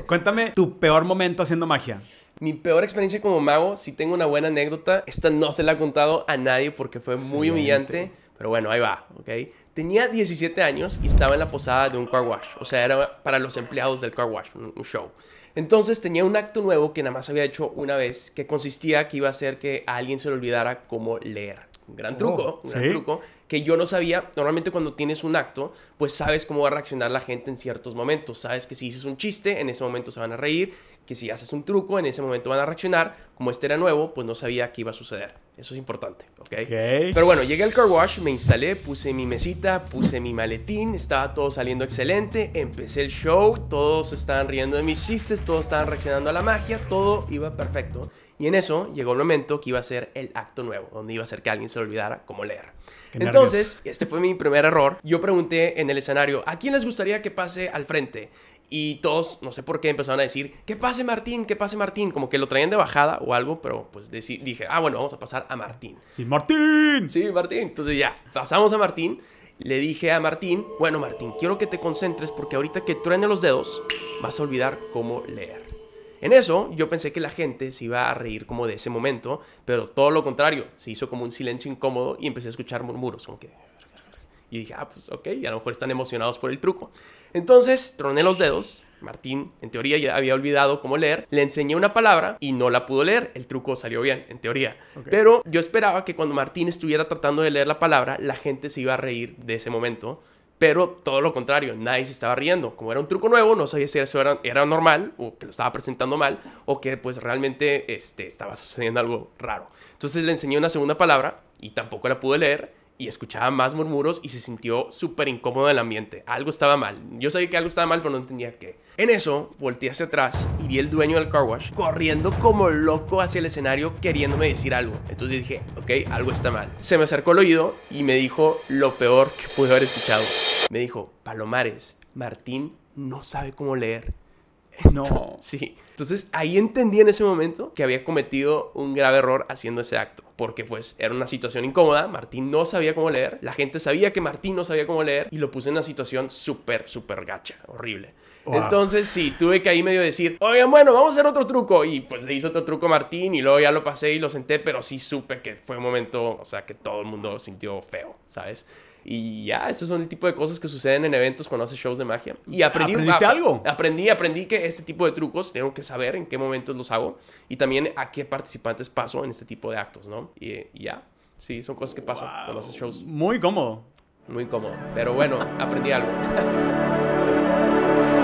Cuéntame tu peor momento haciendo magia. Mi peor experiencia como mago, si tengo una buena anécdota, esta no se la he contado a nadie porque fue muy humillante, pero bueno, ahí va, ¿ok? Tenía 17 años y estaba en la posada de un car wash, o sea, era para los empleados del car wash, un show. Entonces tenía un acto nuevo que nada más había hecho una vez, que consistía que iba a hacer que a alguien se le olvidara cómo leer. Un gran oh, truco, un gran truco que yo no sabía. Normalmente cuando tienes un acto, pues sabes cómo va a reaccionar la gente en ciertos momentos. Sabes que si dices un chiste, en ese momento se van a reír, que si haces un truco, en ese momento van a reaccionar. Como este era nuevo, pues no sabía qué iba a suceder. Eso es importante, ¿ok? okay. Pero bueno, llegué al car wash, me instalé, puse mi mesita, puse mi maletín, estaba todo saliendo excelente, empecé el show, todos estaban riendo de mis chistes, todos estaban reaccionando a la magia, todo iba perfecto. Y en eso llegó el momento que iba a ser el acto nuevo, donde iba a ser que alguien se olvidara cómo leer. Entonces, este fue mi primer error. Yo pregunté en el escenario, ¿a quién les gustaría que pase al frente? Y todos, no sé por qué, empezaron a decir, que pase Martín, que pase Martín. Como que lo traían de bajada o algo, pero pues dije, ah, bueno, vamos a pasar a Martín. Sí, Martín. Sí, Martín. Entonces ya, pasamos a Martín. Le dije a Martín, bueno Martín, quiero que te concentres porque ahorita que truene los dedos, vas a olvidar cómo leer. En eso yo pensé que la gente se iba a reír como de ese momento, pero todo lo contrario, se hizo como un silencio incómodo y empecé a escuchar murmuros, como que... Y dije, ah, pues ok, a lo mejor están emocionados por el truco. Entonces, troné los dedos, Martín, en teoría, ya había olvidado cómo leer. Le enseñé una palabra y no la pudo leer. El truco salió bien, en teoría. Pero yo esperaba que cuando Martín estuviera tratando de leer la palabra, la gente se iba a reír de ese momento. Pero todo lo contrario, nadie se estaba riendo. Como era un truco nuevo, no sabía si eso era, normal o que lo estaba presentando mal o que pues realmente este, estaba sucediendo algo raro. Entonces le enseñé una segunda palabra y tampoco la pude leer y escuchaba más murmuros y se sintió súper incómodo en el ambiente. Algo estaba mal. Yo sabía que algo estaba mal, pero no entendía qué. En eso, volteé hacia atrás y vi el dueño del car wash corriendo como loco hacia el escenario queriéndome decir algo. Entonces dije, ok, algo está mal. Se me acercó el oído y me dijo lo peor que pude haber escuchado. Me dijo, Palomares, Martín no sabe cómo leer. No. Sí. Entonces ahí entendí en ese momento que había cometido un grave error haciendo ese acto, porque pues era una situación incómoda, Martín no sabía cómo leer, la gente sabía que Martín no sabía cómo leer y lo puse en una situación súper, súper gacha, horrible. Entonces sí, tuve que ahí medio decir, oigan, bueno, vamos a hacer otro truco. Y pues le hice otro truco a Martín y luego ya lo pasé y lo senté, pero sí supe que fue un momento, o sea, que todo el mundo sintió feo, ¿sabes? Y ya, esos son el tipo de cosas que suceden en eventos cuando haces shows de magia. Y aprendí, ¿Aprendiste algo? Aprendí, aprendí que este tipo de trucos tengo que saber en qué momentos los hago y también a qué participantes paso en este tipo de actos, ¿no? Y, ya, sí, son cosas que pasan cuando haces shows. Muy cómodo. Muy cómodo, pero bueno, aprendí algo.